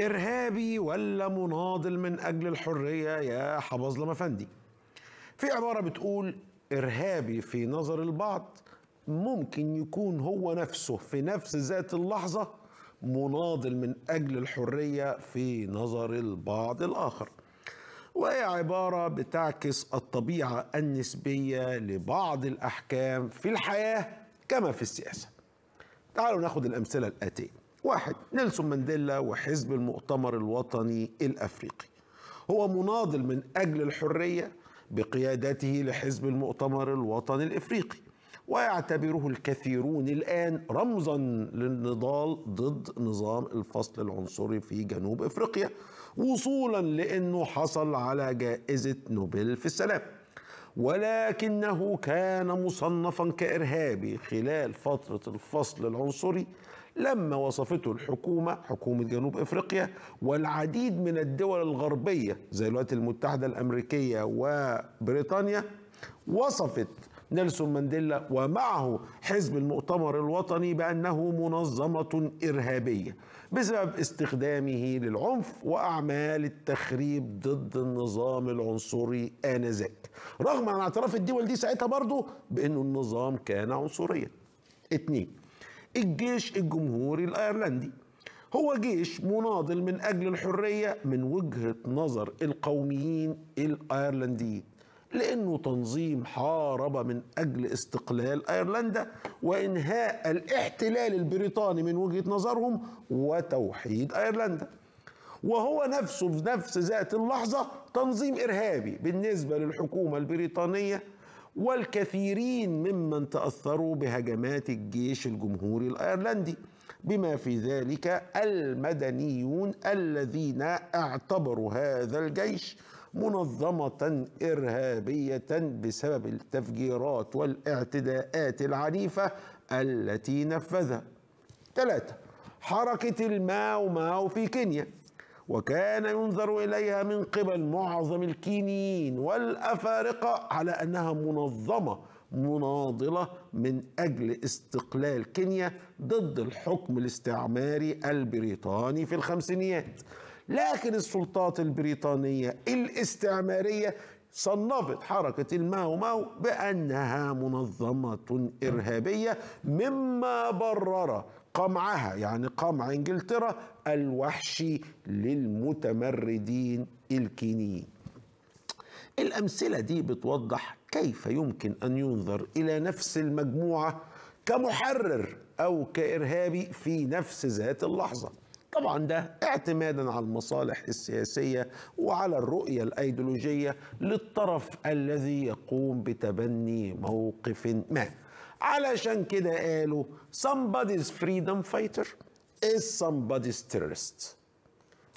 إرهابي ولا مناضل من أجل الحرية يا حبظلم أفندي في عبارة بتقول إرهابي في نظر البعض ممكن يكون هو نفسه في نفس ذات اللحظة مناضل من أجل الحرية في نظر البعض الآخر وهي عبارة بتعكس الطبيعة النسبية لبعض الأحكام في الحياة كما في السياسة تعالوا ناخد الأمثلة الآتية واحد نيلسون مانديلا وحزب المؤتمر الوطني الافريقي هو مناضل من اجل الحريه بقيادته لحزب المؤتمر الوطني الافريقي ويعتبره الكثيرون الان رمزا للنضال ضد نظام الفصل العنصري في جنوب افريقيا وصولا لانه حصل على جائزه نوبل في السلام ولكنه كان مصنفا كإرهابي خلال فترة الفصل العنصري لما وصفته الحكومة حكومة جنوب إفريقيا والعديد من الدول الغربية زي الولايات المتحدة الأمريكية وبريطانيا وصفت نيلسون مانديلا ومعه حزب المؤتمر الوطني بأنه منظمة إرهابية بسبب استخدامه للعنف وأعمال التخريب ضد النظام العنصري آنذاك رغم عن اعتراف الدول دي ساعتها برضه بأن النظام كان عنصريا اتنين الجيش الجمهوري الأيرلندي هو جيش مناضل من أجل الحرية من وجهة نظر القوميين الأيرلنديين لأنه تنظيم حارب من أجل استقلال أيرلندا وإنهاء الاحتلال البريطاني من وجهة نظرهم وتوحيد أيرلندا وهو نفسه في نفس ذات اللحظة تنظيم إرهابي بالنسبة للحكومة البريطانية والكثيرين ممن تأثروا بهجمات الجيش الجمهوري الأيرلندي بما في ذلك المدنيون الذين اعتبروا هذا الجيش منظمة إرهابية بسبب التفجيرات والاعتداءات العنيفة التي نفذها ثلاثة حركة الماو ماو في كينيا وكان ينظر إليها من قبل معظم الكينيين والأفارقة على أنها منظمة مناضلة من أجل استقلال كينيا ضد الحكم الاستعماري البريطاني في الخمسينيات لكن السلطات البريطانية الاستعمارية صنفت حركة الماو ماو بأنها منظمة إرهابية مما برر قمعها يعني قمع إنجلترا الوحشي للمتمردين الكينيين الأمثلة دي بتوضح كيف يمكن أن ينظر إلى نفس المجموعة كمحرر أو كإرهابي في نفس ذات اللحظة طبعا ده اعتمادا على المصالح السياسية وعلى الرؤية الأيديولوجية للطرف الذي يقوم بتبني موقف ما علشان كده قالوا somebody's freedom fighter is somebody's terrorist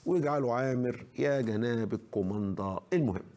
وجعلوا عامر يا جناب الكوماندا المهم